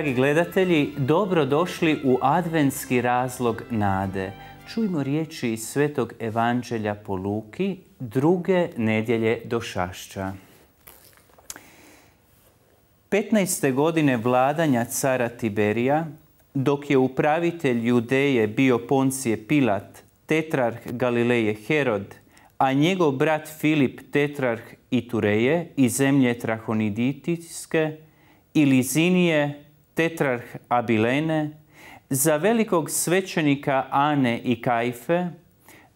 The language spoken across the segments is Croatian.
dragi gledatelji, dobrodošli u adventski razlog nade. Čujmo riječi iz Svetog Evanđelja po Luki, druge nedjelje do Šašća. 15. godine vladanja cara Tiberija, dok je upravitelj Judeje bio Poncije Pilat, tetrarh Galileje Herod, a njegov brat Filip tetrarh Itureje i zemlje Trahoniditiske i Lizinije tetrarh Abilene, za velikog svećenika Ane i Kajfe,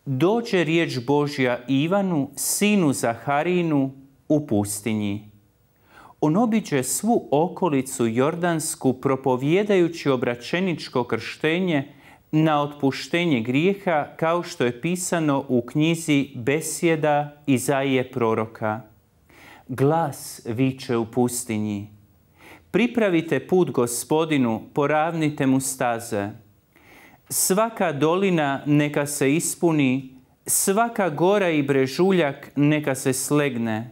dođe riječ Božja Ivanu, sinu Zaharinu, u pustinji. On obiđe svu okolicu Jordansku propovjedajući obračeničko krštenje na otpuštenje grijeha kao što je pisano u knjizi Besjeda Izaije proroka. Glas viče u pustinji. Pripravite put gospodinu, poravnite mu staze. Svaka dolina neka se ispuni, svaka gora i brežuljak neka se slegne.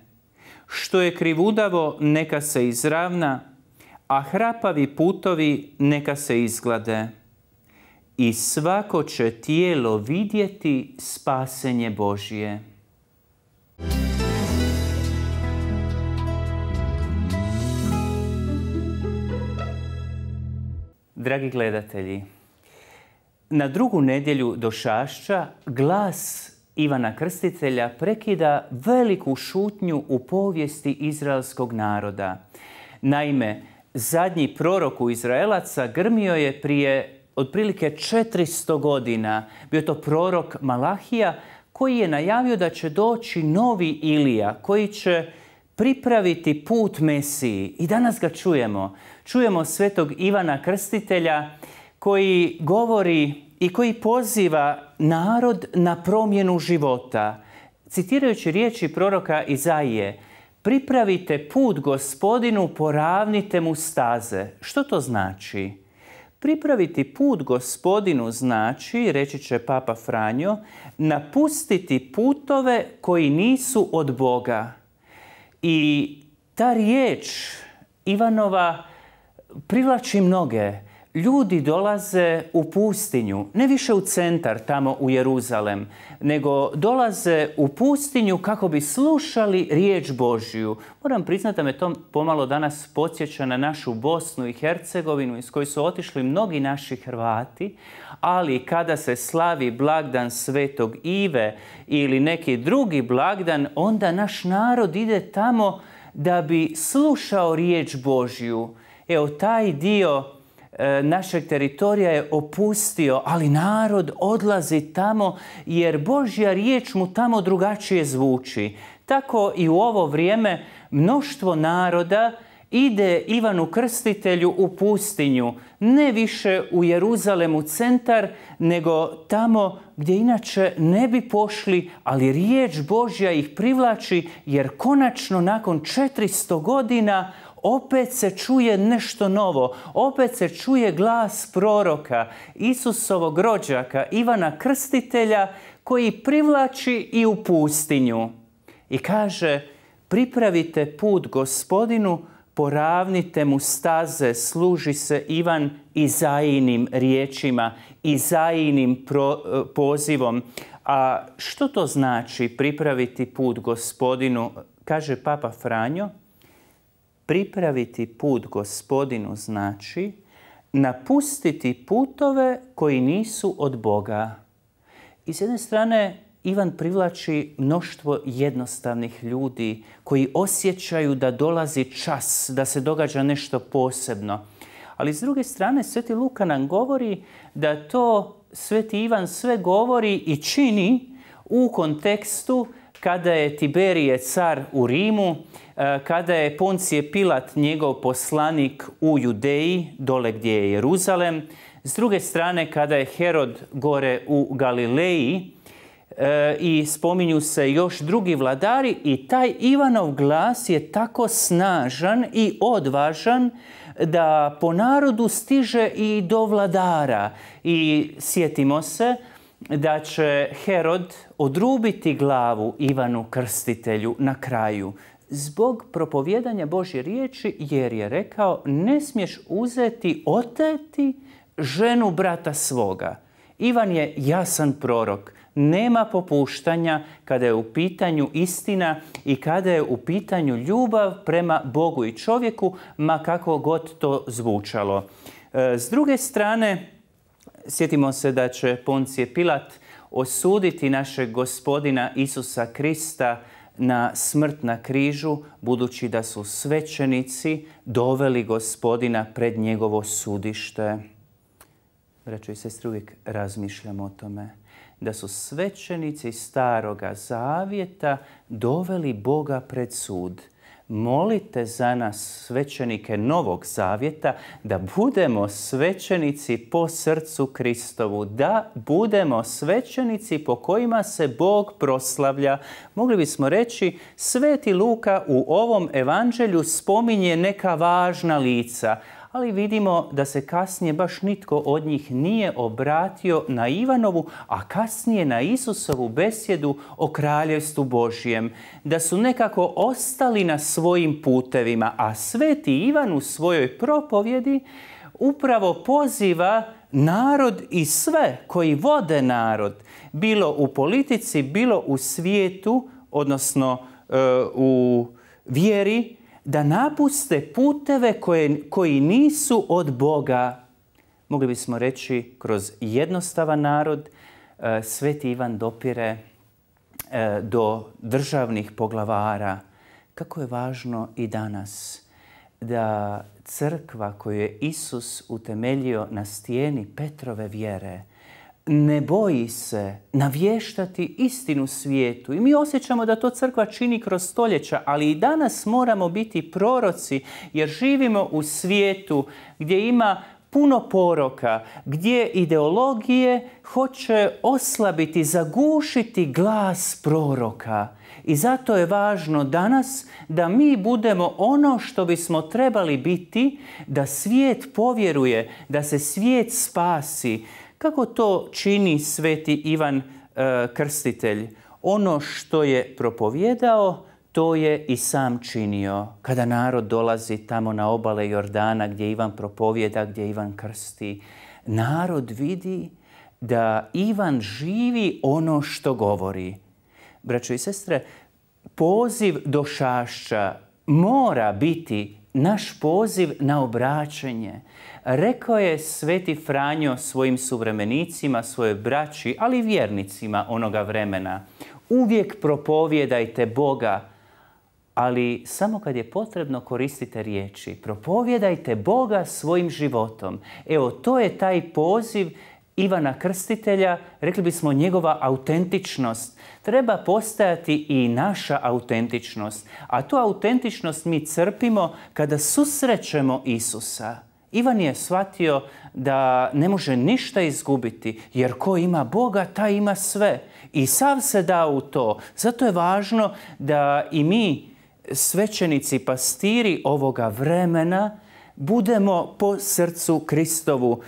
Što je krivudavo neka se izravna, a hrapavi putovi neka se izglade. I svako će tijelo vidjeti spasenje Božije. Dragi gledatelji, na drugu nedjelju Došašća glas Ivana Krstitelja prekida veliku šutnju u povijesti izraelskog naroda. Naime, zadnji prorok u Izraelaca grmio je prije otprilike 400 godina. Bio to prorok Malahija koji je najavio da će doći novi Ilija koji će pripraviti put Mesiji. I danas ga čujemo. Čujemo svetog Ivana Krstitelja koji govori i koji poziva narod na promjenu života. Citirajući riječi proroka Izaije, pripravite put gospodinu, poravnite mu staze. Što to znači? Pripraviti put gospodinu znači, reći će Papa Franjo, napustiti putove koji nisu od Boga. I ta riječ Ivanova privlači mnoge ljudi dolaze u pustinju, ne više u centar tamo u Jeruzalem, nego dolaze u pustinju kako bi slušali riječ Božju. Moram priznati da me to pomalo danas podsjeća na našu Bosnu i Hercegovinu iz koje su otišli mnogi naši Hrvati, ali kada se slavi blagdan Svetog Ive ili neki drugi blagdan, onda naš narod ide tamo da bi slušao riječ Božju. Evo taj dio E, našeg teritorija je opustio, ali narod odlazi tamo jer Božja riječ mu tamo drugačije zvuči. Tako i u ovo vrijeme mnoštvo naroda ide Ivanu Krstitelju u pustinju, ne više u Jeruzalemu centar, nego tamo gdje inače ne bi pošli, ali riječ Božja ih privlači jer konačno nakon 400 godina opet se čuje nešto novo, opet se čuje glas proroka, Isusovog rođaka, Ivana Krstitelja, koji privlači i u pustinju. I kaže, pripravite put gospodinu, poravnite mu staze, služi se Ivan Izajinim riječima, i zajinim e, pozivom. A što to znači pripraviti put gospodinu, kaže Papa Franjo, pripraviti put gospodinu znači napustiti putove koji nisu od Boga. I s jedne strane Ivan privlači mnoštvo jednostavnih ljudi koji osjećaju da dolazi čas, da se događa nešto posebno. Ali s druge strane, Sveti Luka nam govori da to Sveti Ivan sve govori i čini u kontekstu kada je Tiberije car u Rimu, e, kada je Poncije Pilat njegov poslanik u Judeji, dole gdje je Jeruzalem, s druge strane kada je Herod gore u Galileji e, i spominju se još drugi vladari i taj Ivanov glas je tako snažan i odvažan da po narodu stiže i do vladara. I sjetimo se da će Herod odrubiti glavu Ivanu Krstitelju na kraju zbog propovjedanja Božje riječi jer je rekao ne smiješ uzeti, oteti ženu brata svoga. Ivan je jasan prorok. Nema popuštanja kada je u pitanju istina i kada je u pitanju ljubav prema Bogu i čovjeku, ma kako god to zvučalo. E, s druge strane, Sjetimo se da će Poncije Pilat osuditi našeg gospodina Isusa Krista na smrt na križu, budući da su svećenici doveli gospodina pred njegovo sudište. Braćo i sestri, uvijek razmišljamo o tome. Da su svećenici staroga zavjeta doveli Boga pred sud molite za nas svećenike Novog Zavjeta da budemo svećenici po srcu Kristovu, da budemo svećenici po kojima se Bog proslavlja. Mogli bismo reći, Sveti Luka u ovom evanđelju spominje neka važna lica, ali vidimo da se kasnije baš nitko od njih nije obratio na Ivanovu, a kasnije na Isusovu besjedu o kraljevstvu Božijem, da su nekako ostali na svojim putevima, a sveti Ivan u svojoj propovjedi upravo poziva narod i sve koji vode narod, bilo u politici, bilo u svijetu, odnosno e, u vjeri, da napuste puteve koji nisu od Boga, mogli bismo reći kroz jednostavan narod, e, Sveti Ivan dopire e, do državnih poglavara. Kako je važno i danas da crkva koju je Isus utemeljio na stijeni Petrove vjere, ne boji se navještati istinu svijetu. I mi osjećamo da to crkva čini kroz stoljeća, ali i danas moramo biti proroci jer živimo u svijetu gdje ima puno poroka, gdje ideologije hoće oslabiti, zagušiti glas proroka. I zato je važno danas da mi budemo ono što bismo trebali biti, da svijet povjeruje, da se svijet spasi, kako to čini sveti Ivan e, Krstitelj? Ono što je propovjedao, to je i sam činio. Kada narod dolazi tamo na obale Jordana gdje Ivan propovjeda, gdje Ivan krsti, narod vidi da Ivan živi ono što govori. Braćo i sestre, poziv do mora biti naš poziv na obraćanje. Rekao je Sveti Franjo svojim suvremenicima, svoje braći, ali i vjernicima onoga vremena. Uvijek propovjedajte Boga, ali samo kad je potrebno koristite riječi. Propovjedajte Boga svojim životom. Evo, to je taj poziv Ivana Krstitelja, rekli bismo njegova autentičnost, treba postajati i naša autentičnost. A tu autentičnost mi crpimo kada susrećemo Isusa. Ivan je shvatio da ne može ništa izgubiti, jer ko ima Boga, taj ima sve. I sav se da u to. Zato je važno da i mi, svećenici, pastiri ovoga vremena, budemo po srcu Kristovu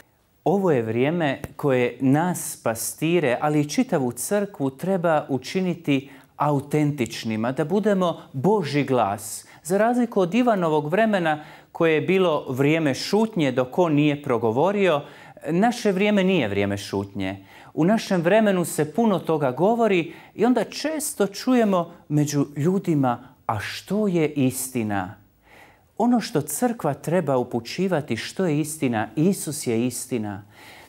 ovo je vrijeme koje nas, pastire, ali i čitavu crkvu treba učiniti autentičnima, da budemo Boži glas. Za razliku od Ivanovog vremena koje je bilo vrijeme šutnje dok on nije progovorio, naše vrijeme nije vrijeme šutnje. U našem vremenu se puno toga govori i onda često čujemo među ljudima a što je istina? ono što crkva treba upućivati što je istina, Isus je istina.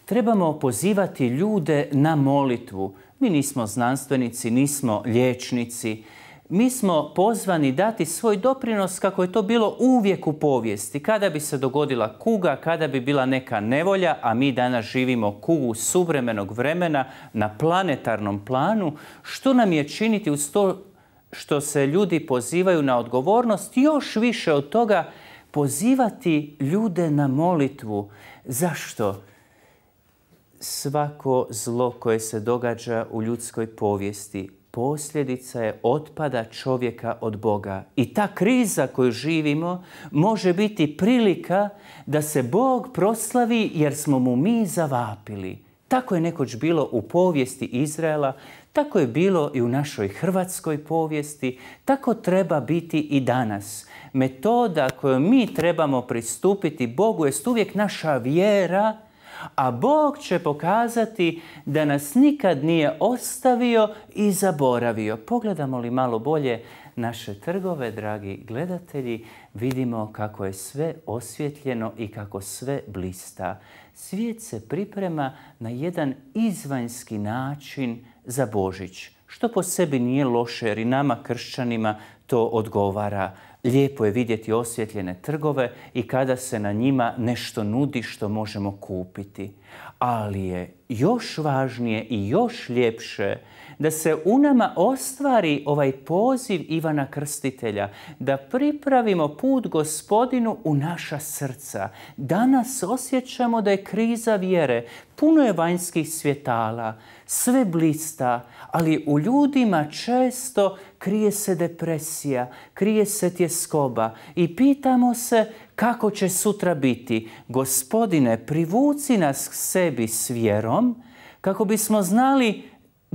Trebamo pozivati ljude na molitvu. Mi nismo znanstvenici, nismo liječnici. Mi smo pozvani dati svoj doprinos kako je to bilo uvijek u povijesti. Kada bi se dogodila kuga, kada bi bila neka nevolja, a mi danas živimo kugu suvremenog vremena na planetarnom planu, što nam je činiti uz to što se ljudi pozivaju na odgovornost, još više od toga pozivati ljude na molitvu. Zašto? Svako zlo koje se događa u ljudskoj povijesti posljedica je otpada čovjeka od Boga. I ta kriza koju živimo može biti prilika da se Bog proslavi jer smo mu mi zavapili. Tako je nekoć bilo u povijesti Izraela, tako je bilo i u našoj hrvatskoj povijesti, tako treba biti i danas. Metoda kojom mi trebamo pristupiti Bogu jest uvijek naša vjera, a Bog će pokazati da nas nikad nije ostavio i zaboravio. Pogledamo li malo bolje naše trgove, dragi gledatelji, vidimo kako je sve osvjetljeno i kako sve blista. Svijet se priprema na jedan izvanjski način za Božić, što po sebi nije loše jer i nama kršćanima to odgovara. Lijepo je vidjeti osvjetljene trgove i kada se na njima nešto nudi što možemo kupiti. Ali je još važnije i još ljepše da se u nama ostvari ovaj poziv Ivana Krstitelja, da pripravimo put gospodinu u naša srca. Danas osjećamo da je kriza vjere, puno je vanjskih svjetala, sve blista, ali u ljudima često krije se depresija, krije se tjeskoba i pitamo se kako će sutra biti. Gospodine, privuci nas k sebi s vjerom kako bismo znali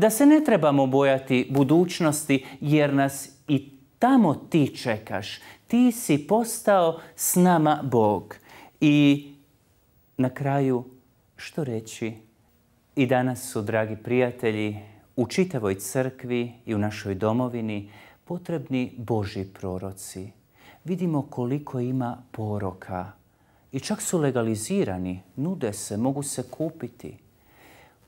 da se ne trebamo bojati budućnosti jer nas i tamo ti čekaš. Ti si postao s nama Bog. I na kraju što reći? I danas su, dragi prijatelji, u čitavoj crkvi i u našoj domovini potrebni Boži proroci. Vidimo koliko ima poroka. I čak su legalizirani, nude se, mogu se kupiti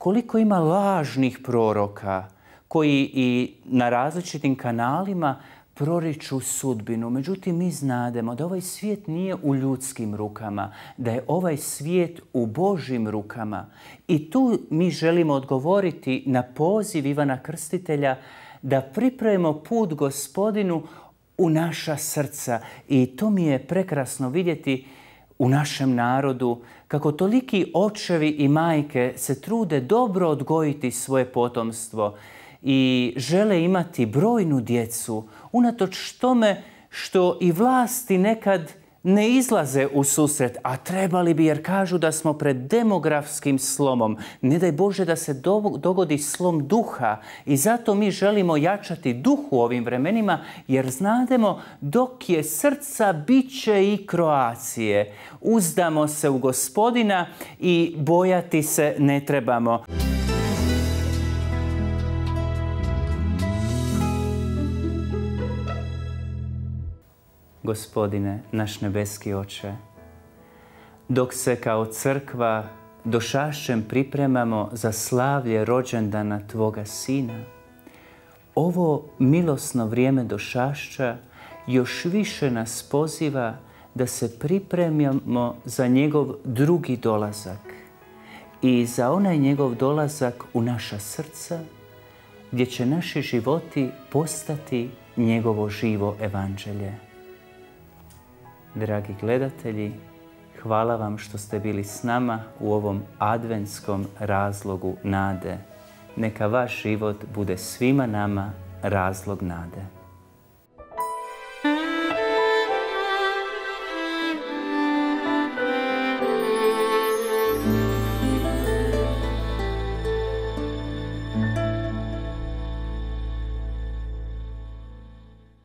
koliko ima lažnih proroka koji i na različitim kanalima proriču sudbinu. Međutim, mi znademo da ovaj svijet nije u ljudskim rukama, da je ovaj svijet u Božim rukama. I tu mi želimo odgovoriti na poziv Ivana Krstitelja da pripremimo put gospodinu u naša srca. I to mi je prekrasno vidjeti u našem narodu, kako toliki očevi i majke se trude dobro odgojiti svoje potomstvo i žele imati brojnu djecu, unatoč tome što i vlasti nekad ne izlaze u susret, a trebali bi jer kažu da smo pred demografskim slomom. Ne daj Bože da se dogodi slom duha i zato mi želimo jačati duh u ovim vremenima jer znademo dok je srca biće i Kroacije. Uzdamo se u gospodina i bojati se ne trebamo. gospodine, naš nebeski oče, dok se kao crkva došašćem pripremamo za slavlje rođendana Tvoga Sina, ovo milosno vrijeme došašća još više nas poziva da se pripremimo za njegov drugi dolazak i za onaj njegov dolazak u naša srca gdje će naši životi postati njegovo živo evanđelje. Dragi gledatelji, hvala vam što ste bili s nama u ovom adventskom razlogu nade. Neka vaš život bude svima nama razlog nade.